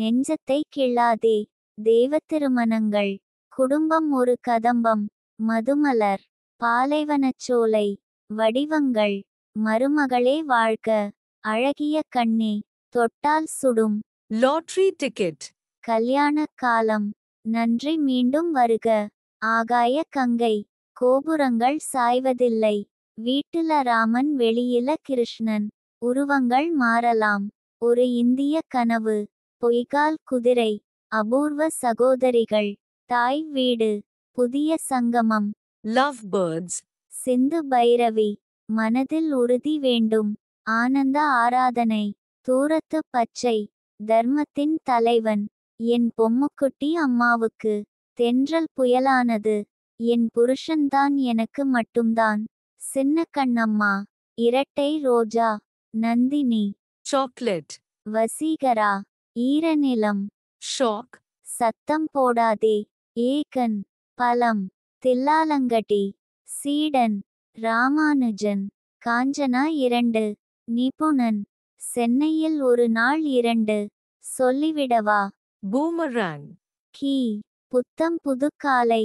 நெஞ்சத்தை கிள்ளாதே தேவத்திருமணங்கள் குடும்பம் ஒரு கதம்பம் மதுமலர் பாலைவனச்சோலை வடிவங்கள் மருமகளே வாழ்க அழகிய கண்ணே தொட்டால் சுடும் லாட்ரி டிக்கெட் கல்யாண காலம் நன்றி மீண்டும் வருக ஆகாய கங்கை கோபுரங்கள் சாய்வதில்லை வீட்டுல ராமன் வெளியில கிருஷ்ணன் உருவங்கள் மாறலாம் ஒரு இந்திய கனவு பொய்கால் குதிரை அபூர்வ சகோதரிகள் தாய் வீடு புதிய சங்கமம் லவ் பேர்ட்ஸ் சிந்து பைரவி மனதில் உறுதி வேண்டும் ஆனந்த ஆராதனை தூரத்து பச்சை தர்மத்தின் தலைவன் என் பொம்முக்குட்டி அம்மாவுக்கு தென்றல் புயலானது என் புருஷன்தான் எனக்கு மட்டும்தான் சின்ன கண்ணம்மா இரட்டை ரோஜா நந்தினி சாக்லேட் வசீகரா ஈரநிலம் ஷோக் சத்தம் போடாதே ஏகன் பலம் தில்லாலங்கட்டி சீடன் ராமானுஜன் காஞ்சனா இரண்டு நிபுணன் சென்னையில் ஒரு நாள் இரண்டு சொல்லிவிடவா பூமரான் கீ புத்தம் புதுக்காலை